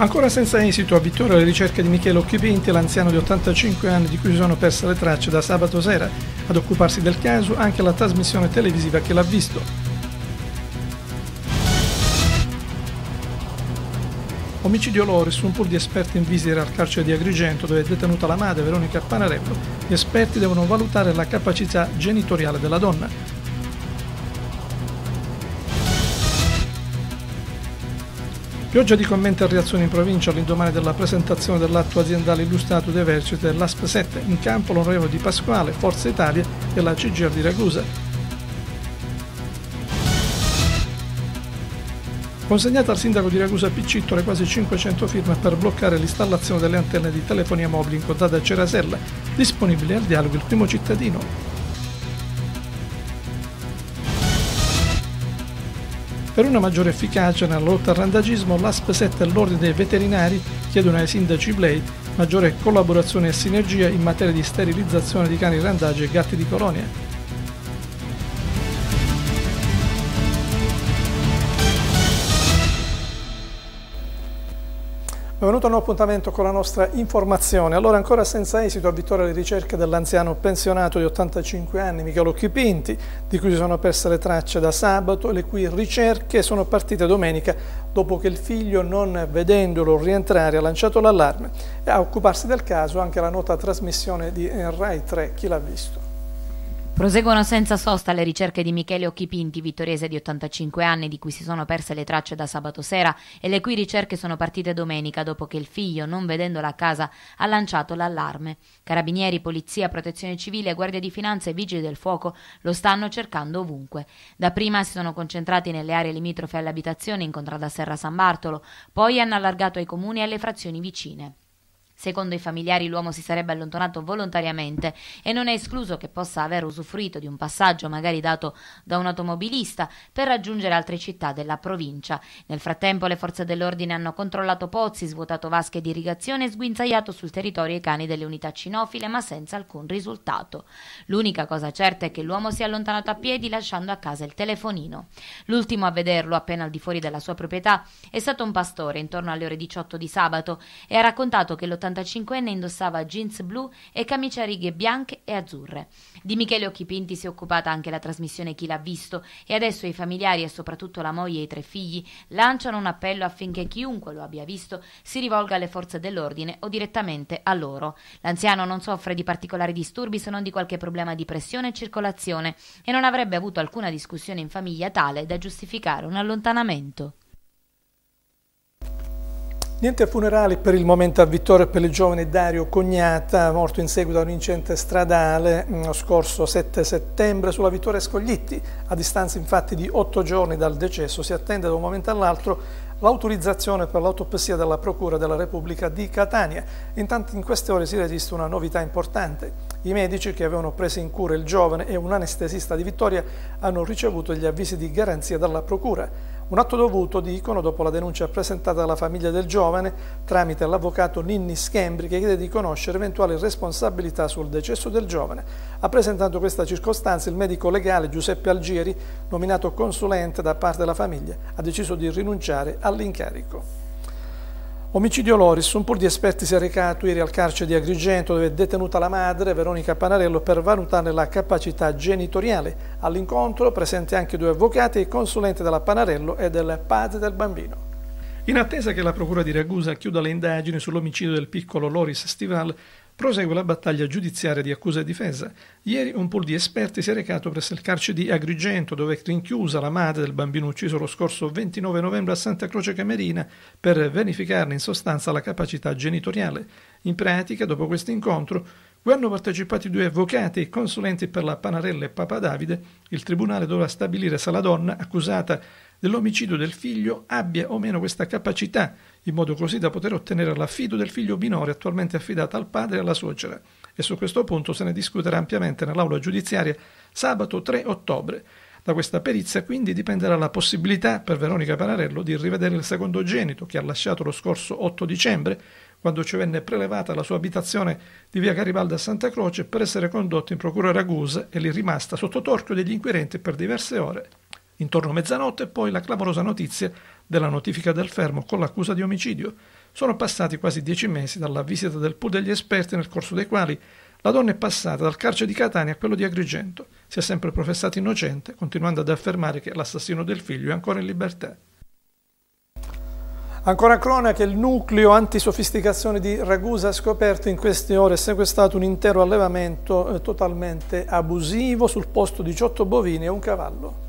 Ancora senza esito a vittoria alle ricerche di Michele Occhipinti, l'anziano di 85 anni di cui si sono perse le tracce da sabato sera, ad occuparsi del caso anche la trasmissione televisiva che l'ha visto. Omicidio Loris, un pool di esperti in visita al carcere di Agrigento dove è detenuta la madre Veronica Panarello, gli esperti devono valutare la capacità genitoriale della donna. Pioggia di commenti e reazioni in provincia all'indomani della presentazione dell'atto aziendale illustrato dei vertici dell'ASP 7, in campo l'onorevole Di Pasquale, Forza Italia e la CGR di Ragusa. Consegnata al sindaco di Ragusa Piccitto le quasi 500 firme per bloccare l'installazione delle antenne di telefonia mobile in cordata a Cerasella, disponibile al dialogo il primo cittadino. Per una maggiore efficacia nella lotta al randagismo, l'ASP 7 e l'Ordine dei Veterinari chiedono ai sindaci Blade maggiore collaborazione e sinergia in materia di sterilizzazione di cani randagi e gatti di colonia, Benvenuto a un nuovo appuntamento con la nostra informazione. Allora, ancora senza esito, a vittoria le ricerche dell'anziano pensionato di 85 anni, Michelo Chipinti, di cui si sono perse le tracce da sabato le cui ricerche sono partite domenica dopo che il figlio, non vedendolo rientrare, ha lanciato l'allarme. E A occuparsi del caso anche la nota trasmissione di Rai 3, Chi l'ha visto. Proseguono senza sosta le ricerche di Michele Occhipinti, vittoriese di 85 anni, di cui si sono perse le tracce da sabato sera e le cui ricerche sono partite domenica dopo che il figlio, non vedendolo a casa, ha lanciato l'allarme. Carabinieri, polizia, protezione civile, guardia di finanza e vigili del fuoco lo stanno cercando ovunque. Dapprima si sono concentrati nelle aree limitrofe all'abitazione in contrada Serra San Bartolo, poi hanno allargato ai comuni e alle frazioni vicine. Secondo i familiari l'uomo si sarebbe allontanato volontariamente e non è escluso che possa aver usufruito di un passaggio magari dato da un automobilista per raggiungere altre città della provincia. Nel frattempo le forze dell'ordine hanno controllato pozzi, svuotato vasche di irrigazione e sguinzaiato sul territorio i cani delle unità cinofile ma senza alcun risultato. L'unica cosa certa è che l'uomo si è allontanato a piedi lasciando a casa il telefonino. L'ultimo a vederlo appena al di fuori della sua proprietà è stato un pastore intorno alle ore 18 di sabato e ha raccontato che l'80 85enne indossava jeans blu e camicia a righe bianche e azzurre. Di Michele Occhipinti si è occupata anche la trasmissione Chi l'ha visto e adesso i familiari e soprattutto la moglie e i tre figli lanciano un appello affinché chiunque lo abbia visto si rivolga alle forze dell'ordine o direttamente a loro. L'anziano non soffre di particolari disturbi se non di qualche problema di pressione e circolazione e non avrebbe avuto alcuna discussione in famiglia tale da giustificare un allontanamento. Niente funerali per il momento a Vittorio e per il giovane Dario Cognata, morto in seguito a un incidente stradale mm, lo scorso 7 settembre sulla Vittoria Scoglitti. A distanza infatti di otto giorni dal decesso si attende da un momento all'altro l'autorizzazione per l'autopsia della Procura della Repubblica di Catania. Intanto in queste ore si registra una novità importante. I medici che avevano preso in cura il giovane e un anestesista di Vittoria hanno ricevuto gli avvisi di garanzia dalla Procura. Un atto dovuto, dicono, dopo la denuncia presentata dalla famiglia del giovane tramite l'avvocato Ninni Schembri che chiede di conoscere eventuali responsabilità sul decesso del giovane. Ha presentato questa circostanza il medico legale Giuseppe Algieri, nominato consulente da parte della famiglia, ha deciso di rinunciare all'incarico. Omicidio Loris, un pool di esperti si è recato ieri al carcere di Agrigento dove è detenuta la madre Veronica Panarello per valutarne la capacità genitoriale. All'incontro presenti anche due avvocati e consulente della Panarello e del padre del bambino. In attesa che la procura di Ragusa chiuda le indagini sull'omicidio del piccolo Loris Stival, Prosegue la battaglia giudiziaria di accusa e difesa. Ieri un pool di esperti si è recato presso il carcere di Agrigento, dove è rinchiusa la madre del bambino ucciso lo scorso 29 novembre a Santa Croce Camerina, per verificarne in sostanza la capacità genitoriale. In pratica, dopo questo incontro, cui hanno partecipato due avvocati e consulenti per la Panarella e Papa Davide, il tribunale dovrà stabilire se la donna, accusata dell'omicidio del figlio abbia o meno questa capacità, in modo così da poter ottenere l'affido del figlio minore attualmente affidato al padre e alla suocera. E su questo punto se ne discuterà ampiamente nell'aula giudiziaria sabato 3 ottobre. Da questa perizia quindi dipenderà la possibilità per Veronica Panarello di rivedere il secondogenito che ha lasciato lo scorso 8 dicembre, quando ci venne prelevata la sua abitazione di via Garibaldi a Santa Croce per essere condotta in procura Ragusa e lì rimasta sotto torchio degli inquirenti per diverse ore. Intorno a mezzanotte poi la clamorosa notizia della notifica del fermo con l'accusa di omicidio. Sono passati quasi dieci mesi dalla visita del pool degli esperti nel corso dei quali la donna è passata dal carcere di Catania a quello di Agrigento. Si è sempre professata innocente, continuando ad affermare che l'assassino del figlio è ancora in libertà. Ancora cronaca, il nucleo antisofisticazione di Ragusa ha scoperto in queste ore e sequestrato un intero allevamento eh, totalmente abusivo, sul posto 18 bovini e un cavallo.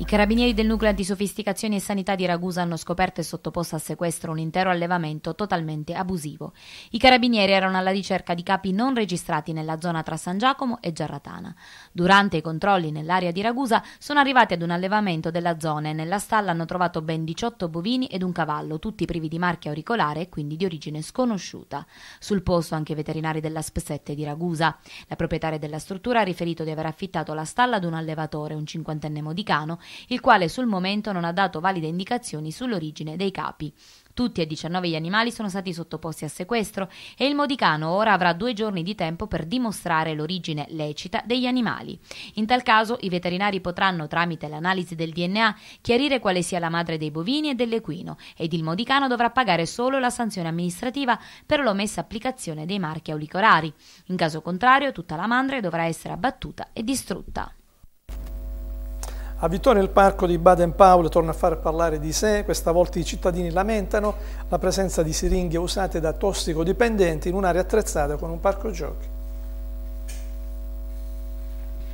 I carabinieri del nucleo antisofisticazione e sanità di Ragusa hanno scoperto e sottoposto a sequestro un intero allevamento totalmente abusivo. I carabinieri erano alla ricerca di capi non registrati nella zona tra San Giacomo e Giarratana. Durante i controlli nell'area di Ragusa sono arrivati ad un allevamento della zona e nella stalla hanno trovato ben 18 bovini ed un cavallo, tutti privi di marchia auricolare e quindi di origine sconosciuta. Sul posto anche i veterinari della SP7 di Ragusa. La proprietaria della struttura ha riferito di aver affittato la stalla ad un allevatore, un cinquantenne modicano, il quale sul momento non ha dato valide indicazioni sull'origine dei capi. Tutti e 19 gli animali sono stati sottoposti a sequestro e il modicano ora avrà due giorni di tempo per dimostrare l'origine lecita degli animali. In tal caso i veterinari potranno, tramite l'analisi del DNA, chiarire quale sia la madre dei bovini e dell'equino ed il modicano dovrà pagare solo la sanzione amministrativa per l'omessa applicazione dei marchi aulicolari. In caso contrario tutta la mandria dovrà essere abbattuta e distrutta. A Vittoria il Parco di Baden Powell torna a far parlare di sé, questa volta i cittadini lamentano la presenza di siringhe usate da tossicodipendenti in un'area attrezzata con un parco giochi.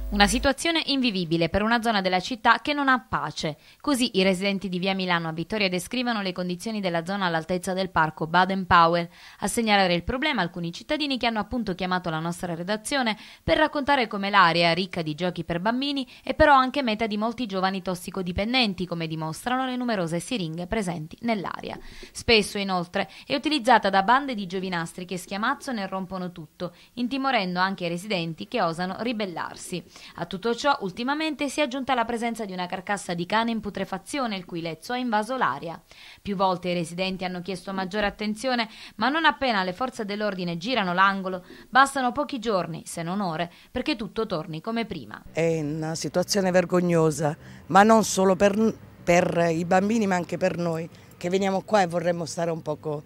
Una situazione invivibile per una zona della città che non ha pace. Così i residenti di via Milano a Vittoria descrivono le condizioni della zona all'altezza del parco Baden-Powell. A segnalare il problema alcuni cittadini che hanno appunto chiamato la nostra redazione per raccontare come l'area, ricca di giochi per bambini, è però anche meta di molti giovani tossicodipendenti, come dimostrano le numerose siringhe presenti nell'area. Spesso, inoltre, è utilizzata da bande di giovinastri che schiamazzano e rompono tutto, intimorendo anche i residenti che osano ribellarsi. A tutto ciò, ultimamente, si è aggiunta la presenza di una carcassa di cane in putrefazione, il cui lezzo ha invaso l'aria. Più volte i residenti hanno chiesto maggiore attenzione, ma non appena le forze dell'ordine girano l'angolo, bastano pochi giorni, se non ore, perché tutto torni come prima. È una situazione vergognosa, ma non solo per, per i bambini, ma anche per noi, che veniamo qua e vorremmo stare un poco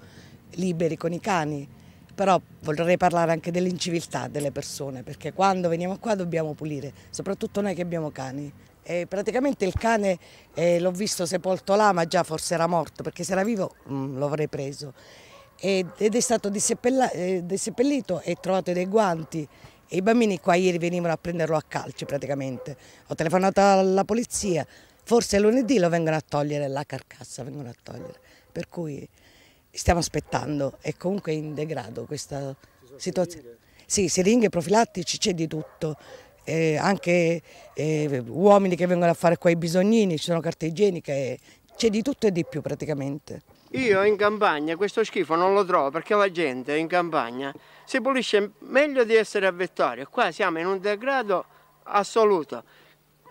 liberi con i cani però vorrei parlare anche dell'inciviltà delle persone, perché quando veniamo qua dobbiamo pulire, soprattutto noi che abbiamo cani. E praticamente il cane eh, l'ho visto sepolto là, ma già forse era morto, perché se era vivo mm, lo avrei preso. Ed è stato eh, disseppellito e trovato dei guanti e i bambini qua ieri venivano a prenderlo a calci praticamente. Ho telefonato alla polizia, forse lunedì lo vengono a togliere la carcassa, vengono a togliere. Per cui stiamo aspettando, è comunque in degrado questa situazione. Sì, siringhe profilattici c'è di tutto, eh, anche eh, uomini che vengono a fare qua i bisognini, ci sono carte igieniche, c'è di tutto e di più praticamente. Io in campagna questo schifo non lo trovo perché la gente in campagna si pulisce meglio di essere a Vettorio, qua siamo in un degrado assoluto.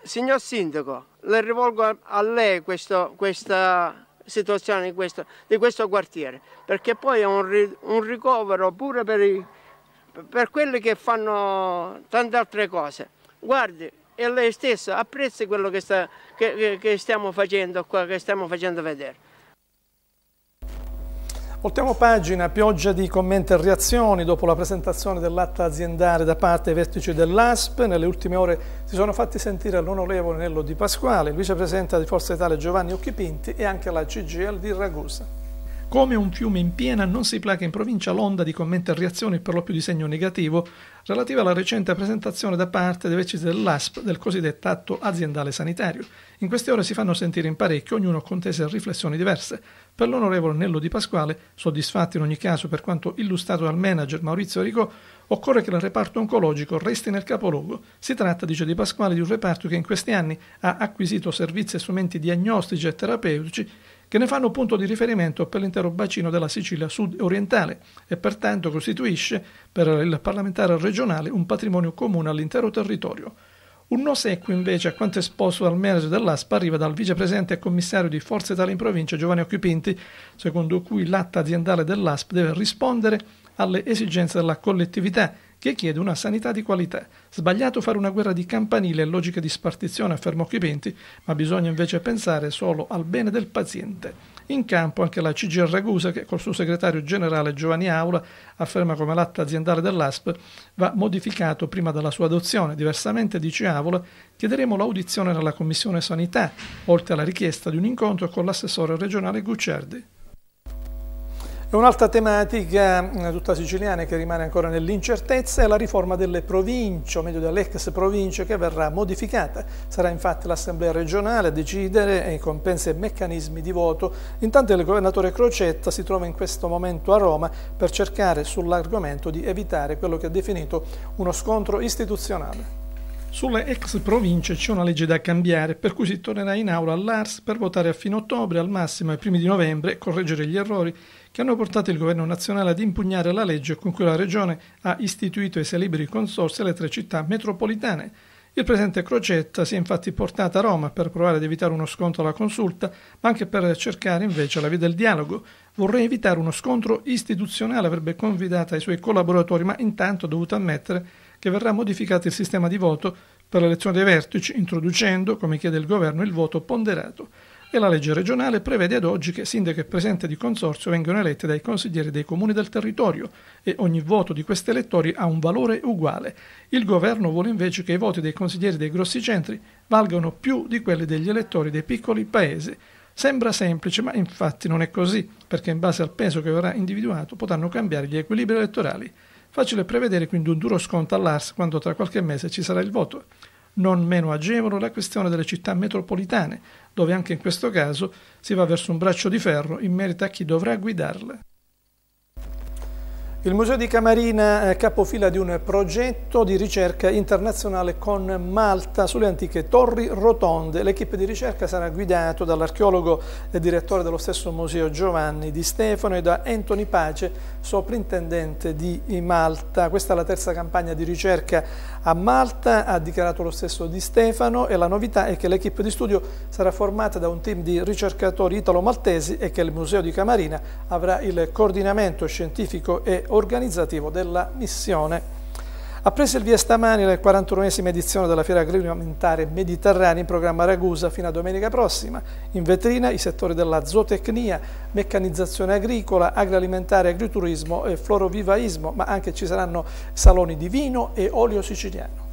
Signor Sindaco, le rivolgo a lei questo, questa situazione di questo, di questo quartiere, perché poi è un, un ricovero pure per, i, per quelli che fanno tante altre cose. Guardi, e lei stessa apprezzi quello che, sta, che, che, che stiamo facendo qua, che stiamo facendo vedere. Voltiamo pagina, pioggia di commenti e reazioni dopo la presentazione dell'atta aziendale da parte dei vertici dell'ASP. Nelle ultime ore si sono fatti sentire l'onorevole Nello Di Pasquale, il vicepresidente di Forza Italia Giovanni Occhipinti e anche la CGL di Ragusa. Come un fiume in piena non si placa in provincia l'onda di commenti e reazioni per lo più di segno negativo relativa alla recente presentazione da parte dei vertici dell'ASP del cosiddetto atto aziendale sanitario. In queste ore si fanno sentire in parecchio, ognuno con tese e riflessioni diverse. Per l'onorevole Nello Di Pasquale, soddisfatto in ogni caso per quanto illustrato dal manager Maurizio Ricò, occorre che il reparto oncologico resti nel capoluogo. Si tratta, dice Di Pasquale, di un reparto che in questi anni ha acquisito servizi e strumenti diagnostici e terapeutici che ne fanno punto di riferimento per l'intero bacino della Sicilia sud-orientale e pertanto costituisce per il parlamentare regionale un patrimonio comune all'intero territorio. Un no secco invece a quanto esposto dal manager dell'ASPA arriva dal vicepresidente e commissario di Forza Italia in provincia Giovanni Occupinti, secondo cui l'atta aziendale dell'ASP deve rispondere alle esigenze della collettività che chiede una sanità di qualità. Sbagliato fare una guerra di campanile e logica di spartizione, afferma Occupinti, ma bisogna invece pensare solo al bene del paziente. In campo anche la CGR Ragusa che col suo segretario generale Giovanni Aula afferma come l'atto aziendale dell'ASP va modificato prima della sua adozione. Diversamente, dice Aula, chiederemo l'audizione nella Commissione Sanità, oltre alla richiesta di un incontro con l'assessore regionale Gucciardi. Un'altra tematica mm, tutta siciliana che rimane ancora nell'incertezza è la riforma delle province, o meglio dell'ex province che verrà modificata. Sarà infatti l'Assemblea regionale a decidere i compensi e meccanismi di voto. Intanto il governatore Crocetta si trova in questo momento a Roma per cercare sull'argomento di evitare quello che ha definito uno scontro istituzionale. Sulle ex province c'è una legge da cambiare, per cui si tornerà in aula all'ARS per votare a fine ottobre, al massimo ai primi di novembre, e correggere gli errori che hanno portato il governo nazionale ad impugnare la legge con cui la regione ha istituito i sei liberi consorsi alle tre città metropolitane. Il presidente Crocetta si è infatti portata a Roma per provare ad evitare uno scontro alla consulta, ma anche per cercare invece la via del dialogo. Vorrei evitare uno scontro istituzionale, avrebbe convidata i suoi collaboratori, ma intanto ha dovuto ammettere che verrà modificato il sistema di voto per l'elezione dei vertici, introducendo, come chiede il governo, il voto ponderato e la legge regionale prevede ad oggi che sindaco e presidente di consorzio vengano eletti dai consiglieri dei comuni del territorio e ogni voto di questi elettori ha un valore uguale. Il governo vuole invece che i voti dei consiglieri dei grossi centri valgano più di quelli degli elettori dei piccoli paesi. Sembra semplice, ma infatti non è così, perché in base al peso che verrà individuato potranno cambiare gli equilibri elettorali. Facile prevedere quindi un duro sconto all'ARS quando tra qualche mese ci sarà il voto. Non meno agevole la questione delle città metropolitane, dove anche in questo caso si va verso un braccio di ferro in merito a chi dovrà guidarle. Il Museo di Camarina è capofila di un progetto di ricerca internazionale con Malta sulle antiche torri rotonde. L'equipe di ricerca sarà guidata dall'archeologo e direttore dello stesso museo Giovanni Di Stefano e da Anthony Pace, soprintendente di Malta. Questa è la terza campagna di ricerca a Malta, ha dichiarato lo stesso Di Stefano e la novità è che l'equipe di studio sarà formata da un team di ricercatori italo-maltesi e che il Museo di Camarina avrà il coordinamento scientifico e organizzativo della missione. Ha preso il via stamani la 41esima edizione della Fiera Agroalimentare Mediterranea in programma Ragusa fino a domenica prossima. In vetrina i settori della zootecnia, meccanizzazione agricola, agroalimentare, agriturismo e florovivaismo, ma anche ci saranno saloni di vino e olio siciliano.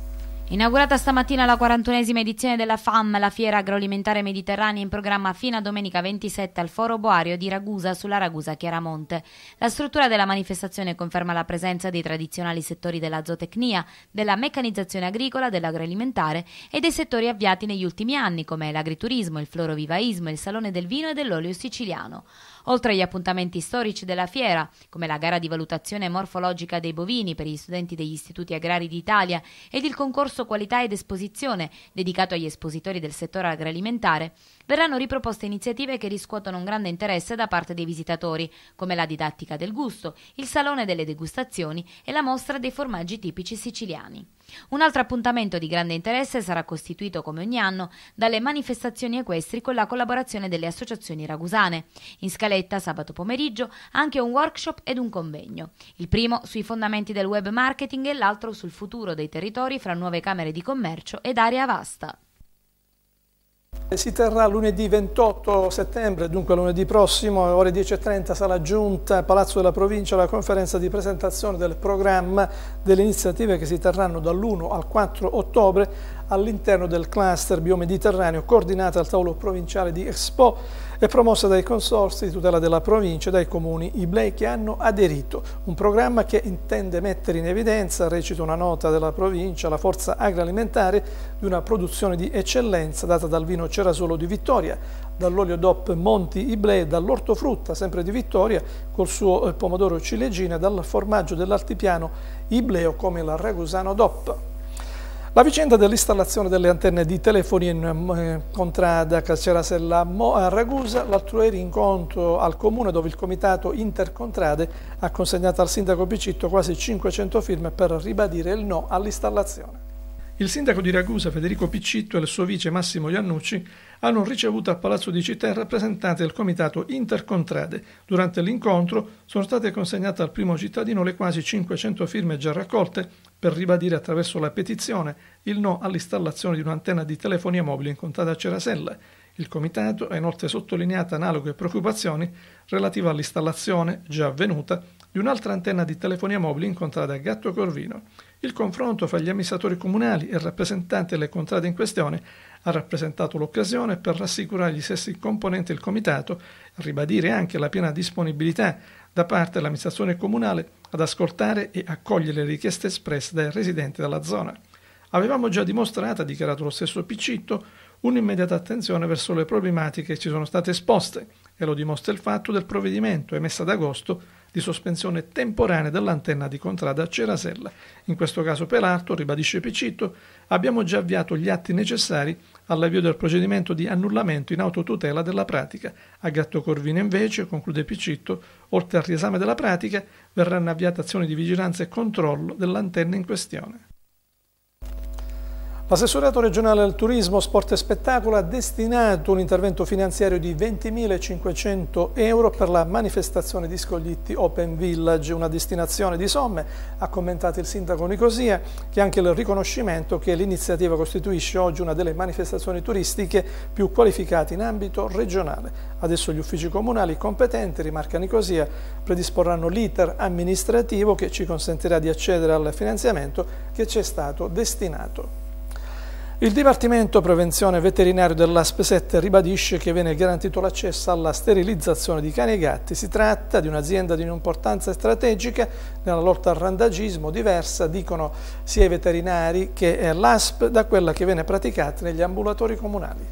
Inaugurata stamattina la 41esima edizione della FAM, la fiera agroalimentare mediterranea in programma fino a domenica 27 al Foro Boario di Ragusa sulla Ragusa Chiaramonte. La struttura della manifestazione conferma la presenza dei tradizionali settori della zootecnia, della meccanizzazione agricola, dell'agroalimentare e dei settori avviati negli ultimi anni come l'agriturismo, il florovivaismo, il salone del vino e dell'olio siciliano. Oltre agli appuntamenti storici della fiera, come la gara di valutazione morfologica dei bovini per gli studenti degli istituti agrari d'Italia ed il concorso corso Qualità ed Esposizione, dedicato agli espositori del settore agroalimentare, verranno riproposte iniziative che riscuotono un grande interesse da parte dei visitatori, come la didattica del gusto, il salone delle degustazioni e la mostra dei formaggi tipici siciliani. Un altro appuntamento di grande interesse sarà costituito come ogni anno dalle manifestazioni equestri con la collaborazione delle associazioni ragusane. In scaletta sabato pomeriggio anche un workshop ed un convegno. Il primo sui fondamenti del web marketing e l'altro sul futuro dei territori fra nuove camere di commercio ed area vasta. Si terrà lunedì 28 settembre, dunque lunedì prossimo, ore 10.30, sala giunta, Palazzo della Provincia, la conferenza di presentazione del programma delle iniziative che si terranno dall'1 al 4 ottobre all'interno del cluster biomediterraneo coordinato al tavolo provinciale di Expo. È promossa dai consorsi di tutela della provincia e dai comuni iblei che hanno aderito. Un programma che intende mettere in evidenza, recita una nota della provincia, la forza agroalimentare di una produzione di eccellenza data dal vino Cerasolo di Vittoria, dall'olio DOP Monti Iblei, dall'ortofrutta sempre di Vittoria col suo eh, pomodoro ciliegina, dal formaggio dell'altipiano Ibleo come la Ragusano DOP. La vicenda dell'installazione delle antenne di telefoni in eh, contrada Calcerasella a Ragusa, l'altro ieri incontro al comune dove il comitato intercontrade ha consegnato al sindaco Picitto quasi 500 firme per ribadire il no all'installazione. Il sindaco di Ragusa Federico Piccitto e il suo vice Massimo Iannucci hanno ricevuto a Palazzo di Città rappresentanti del comitato Intercontrade. Durante l'incontro sono state consegnate al primo cittadino le quasi 500 firme già raccolte per ribadire attraverso la petizione il no all'installazione di un'antenna di telefonia mobile incontrata a Cerasella. Il Comitato ha inoltre sottolineato analoghe preoccupazioni relative all'installazione, già avvenuta, di un'altra antenna di telefonia mobile incontrata a Gatto Corvino. Il confronto fra gli amministratori comunali e rappresentanti delle contrade in questione ha rappresentato l'occasione per rassicurare gli stessi componenti del Comitato e ribadire anche la piena disponibilità da parte dell'amministrazione comunale ad ascoltare e accogliere le richieste espresse dai residenti della zona. Avevamo già dimostrato, ha dichiarato lo stesso Piccitto, un'immediata attenzione verso le problematiche che ci sono state esposte e lo dimostra il fatto del provvedimento emesso ad agosto di sospensione temporanea dell'antenna di contrada Cerasella. In questo caso, peraltro, ribadisce Picitto, abbiamo già avviato gli atti necessari all'avvio del procedimento di annullamento in autotutela della pratica. A Gatto Corvino invece, conclude Picitto, oltre al riesame della pratica, verranno avviate azioni di vigilanza e controllo dell'antenna in questione. L'assessorato regionale al turismo, sport e spettacolo ha destinato un intervento finanziario di 20.500 euro per la manifestazione di Scoglitti Open Village, una destinazione di somme, ha commentato il sindaco Nicosia, che anche il riconoscimento che l'iniziativa costituisce oggi una delle manifestazioni turistiche più qualificate in ambito regionale. Adesso gli uffici comunali competenti, rimarca Nicosia, predisporranno l'iter amministrativo che ci consentirà di accedere al finanziamento che ci è stato destinato. Il Dipartimento Prevenzione Veterinario dell'ASP 7 ribadisce che viene garantito l'accesso alla sterilizzazione di cani e gatti. Si tratta di un'azienda di un'importanza strategica nella lotta al randagismo, diversa, dicono sia i veterinari che eh, l'ASP, da quella che viene praticata negli ambulatori comunali.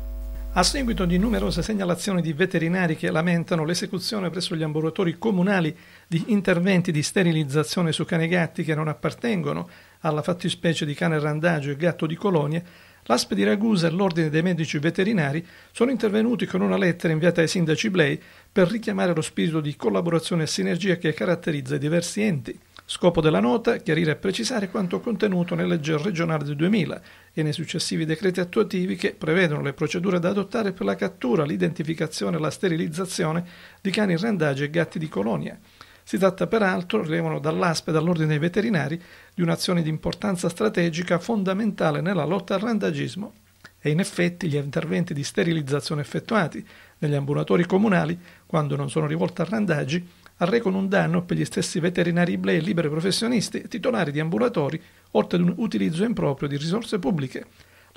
A seguito di numerose segnalazioni di veterinari che lamentano l'esecuzione presso gli ambulatori comunali di interventi di sterilizzazione su cani e gatti che non appartengono alla fattispecie di cane randagio e gatto di colonie, l'ASP di Ragusa e l'Ordine dei Medici Veterinari sono intervenuti con una lettera inviata ai sindaci Blei per richiamare lo spirito di collaborazione e sinergia che caratterizza i diversi enti. Scopo della nota, chiarire e precisare quanto contenuto nella legge regionale del 2000 e nei successivi decreti attuativi che prevedono le procedure da adottare per la cattura, l'identificazione e la sterilizzazione di cani randagi e gatti di colonia. Si tratta peraltro, rilevano dall'ASPE e dall'Ordine dei Veterinari, di un'azione di importanza strategica fondamentale nella lotta al randagismo e in effetti gli interventi di sterilizzazione effettuati negli ambulatori comunali, quando non sono rivolti a randaggi, arrecano un danno per gli stessi veterinari iblei e liberi professionisti titolari di ambulatori, oltre ad un utilizzo improprio di risorse pubbliche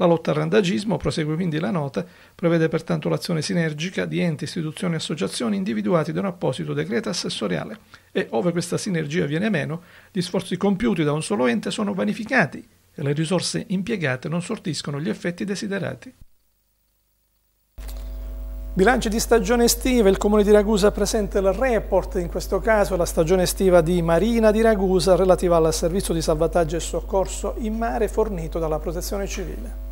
la lotta al randagismo, prosegue quindi la nota, prevede pertanto l'azione sinergica di enti, istituzioni e associazioni individuati da un apposito decreto assessoriale e, ove questa sinergia viene meno, gli sforzi compiuti da un solo ente sono vanificati e le risorse impiegate non sortiscono gli effetti desiderati. Bilancio di stagione estiva, il Comune di Ragusa presenta il report, in questo caso la stagione estiva di Marina di Ragusa relativa al servizio di salvataggio e soccorso in mare fornito dalla protezione civile.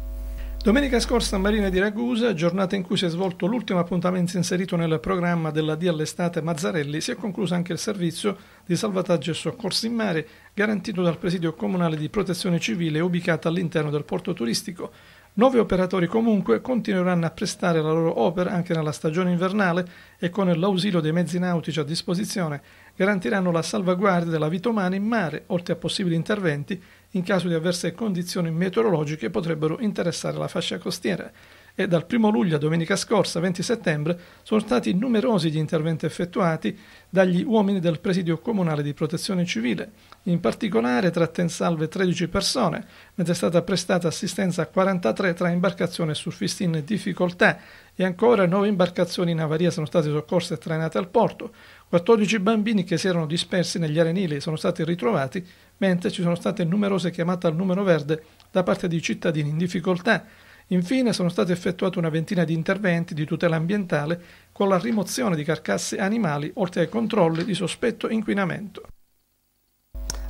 Domenica scorsa a Marina di Ragusa, giornata in cui si è svolto l'ultimo appuntamento inserito nel programma della D all'estate Mazzarelli, si è concluso anche il servizio di salvataggio e soccorso in mare garantito dal presidio comunale di protezione civile ubicato all'interno del porto turistico. Nove operatori comunque continueranno a prestare la loro opera anche nella stagione invernale e con l'ausilio dei mezzi nautici a disposizione garantiranno la salvaguardia della vita umana in mare, oltre a possibili interventi in caso di avverse condizioni meteorologiche potrebbero interessare la fascia costiera e dal 1 luglio a domenica scorsa, 20 settembre, sono stati numerosi gli interventi effettuati dagli uomini del Presidio Comunale di Protezione Civile. In particolare tratte in salve 13 persone, mentre è stata prestata assistenza a 43 tra imbarcazioni e surfisti in difficoltà e ancora 9 imbarcazioni in avaria sono state soccorse e trainate al porto. 14 bambini che si erano dispersi negli arenili sono stati ritrovati mentre ci sono state numerose chiamate al numero verde da parte di cittadini in difficoltà. Infine sono state effettuate una ventina di interventi di tutela ambientale con la rimozione di carcasse animali, oltre ai controlli di sospetto inquinamento.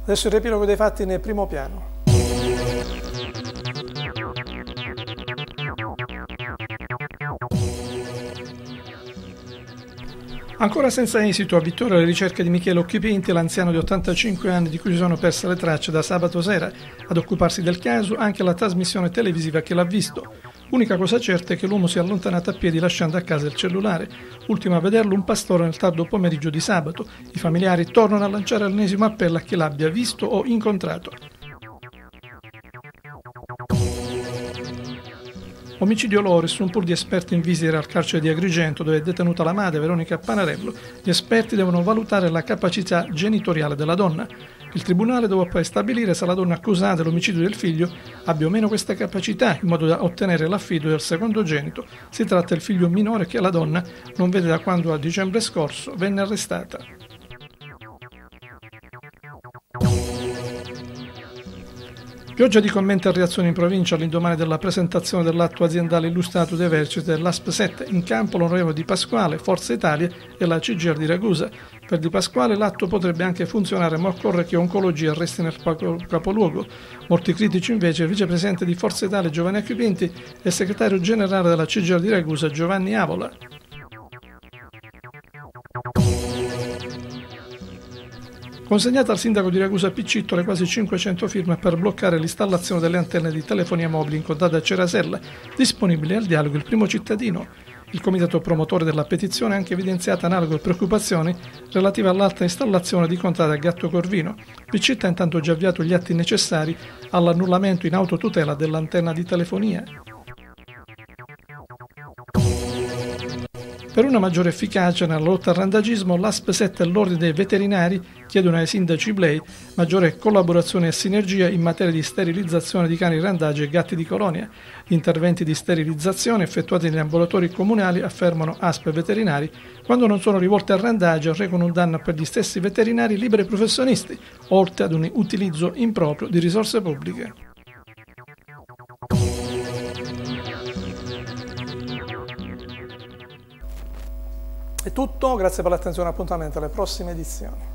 Adesso il riepilogo dei fatti nel primo piano. Ancora senza esito a Vittoria le ricerche di Michele Occhipinti, l'anziano di 85 anni di cui si sono perse le tracce da sabato sera. Ad occuparsi del caso anche la trasmissione televisiva che l'ha visto. Unica cosa certa è che l'uomo si è allontanato a piedi lasciando a casa il cellulare. Ultimo a vederlo un pastore nel tardo pomeriggio di sabato. I familiari tornano a lanciare l'ennesimo appello a chi l'abbia visto o incontrato. Omicidio Loris, un pool di esperti in visita al carcere di Agrigento, dove è detenuta la madre Veronica Panarello, gli esperti devono valutare la capacità genitoriale della donna. Il tribunale dovrà poi stabilire se la donna accusata dell'omicidio del figlio abbia o meno questa capacità, in modo da ottenere l'affido del secondo genito. Si tratta del figlio minore che la donna non vede da quando a dicembre scorso venne arrestata. Pioggia di commenti e reazioni in provincia all'indomani della presentazione dell'atto aziendale illustrato dei vertici dell'ASP 7 in campo l'onorevole Di Pasquale, Forza Italia e la CGR di Ragusa. Per Di Pasquale l'atto potrebbe anche funzionare ma occorre che oncologia resti nel capoluogo. Molti critici invece il vicepresidente di Forza Italia Giovanni Acquipinti e il segretario generale della CGR di Ragusa Giovanni Avola. consegnata al sindaco di Ragusa Piccitto le quasi 500 firme per bloccare l'installazione delle antenne di telefonia mobile in contata a Cerasella, disponibile al dialogo il primo cittadino. Il comitato promotore della petizione ha anche evidenziato analoghe preoccupazioni relative all'alta installazione di contata a Gatto Corvino. Piccitta ha intanto già avviato gli atti necessari all'annullamento in autotutela dell'antenna di telefonia. Per una maggiore efficacia nella lotta al randagismo, l'ASP 7 e l'Ordine dei Veterinari chiedono ai sindaci Blade maggiore collaborazione e sinergia in materia di sterilizzazione di cani randagi e gatti di colonia. Gli interventi di sterilizzazione effettuati negli ambulatori comunali, affermano ASP e veterinari, quando non sono rivolte al randagio, recano un danno per gli stessi veterinari liberi professionisti, oltre ad un utilizzo improprio di risorse pubbliche. È tutto, grazie per l'attenzione e appuntamento alle prossime edizioni.